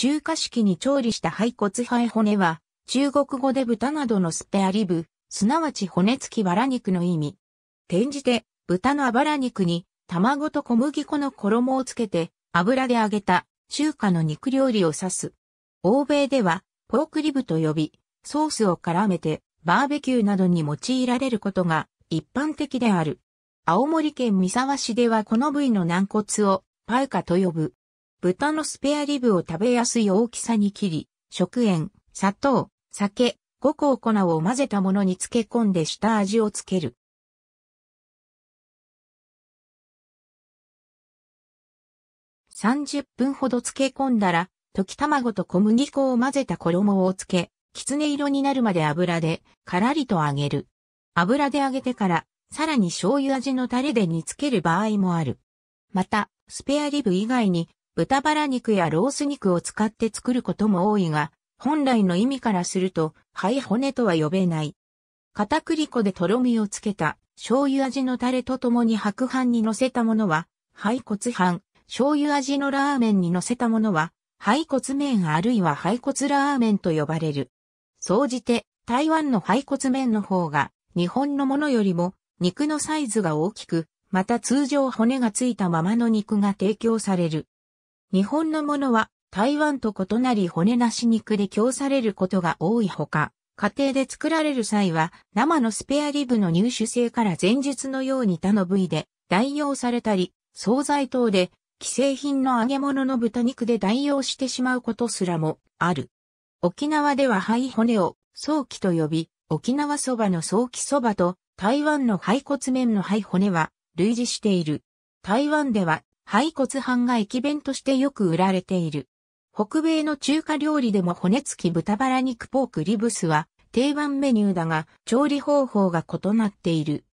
中華式に調理した肺骨肺骨は、中国語で豚などのスペアリブ、すなわち骨付きバラ肉の意味。転じて、豚のあばら肉に、卵と小麦粉の衣をつけて、油で揚げた、中華の肉料理を指す。欧米では、ポークリブと呼び、ソースを絡めて、バーベキューなどに用いられることが、一般的である。青森県三沢市ではこの部位の軟骨を、パウカと呼ぶ。豚のスペアリブを食べやすい大きさに切り、食塩、砂糖、酒、五香粉を混ぜたものに漬け込んで下味をつける。30分ほど漬け込んだら、溶き卵と小麦粉を混ぜた衣をつけ、きつね色になるまで油で、からりと揚げる。油で揚げてから、さらに醤油味のタレで煮つける場合もある。また、スペアリブ以外に、豚バラ肉やロース肉を使って作ることも多いが、本来の意味からすると、肺骨とは呼べない。片栗粉でとろみをつけた、醤油味のタレと共に白飯に乗せたものは、肺骨飯、醤油味のラーメンに乗せたものは、肺骨麺あるいは肺骨ラーメンと呼ばれる。総じて、台湾の肺骨麺の方が、日本のものよりも、肉のサイズが大きく、また通常骨がついたままの肉が提供される。日本のものは台湾と異なり骨なし肉で供されることが多いほか、家庭で作られる際は生のスペアリブの入手性から前日のように他の部位で代用されたり、惣菜等で既製品の揚げ物の豚肉で代用してしまうことすらもある。沖縄では灰骨を早期と呼び、沖縄そばの早期そばと台湾の肺骨麺の肺骨は類似している。台湾では肺骨飯が駅弁としてよく売られている。北米の中華料理でも骨付き豚バラ肉ポークリブスは定番メニューだが調理方法が異なっている。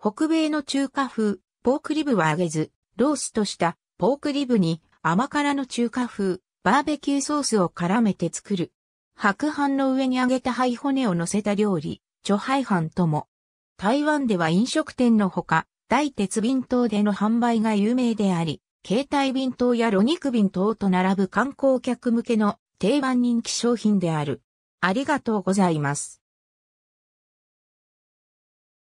北米の中華風、ポークリブは揚げず、ローストしたポークリブに甘辛の中華風、バーベキューソースを絡めて作る。白飯の上に揚げた灰骨を乗せた料理、チョハイ飯とも。台湾では飲食店のほか、大鉄便等での販売が有名であり、携帯便等や露肉便等と並ぶ観光客向けの定番人気商品である。ありがとうございます。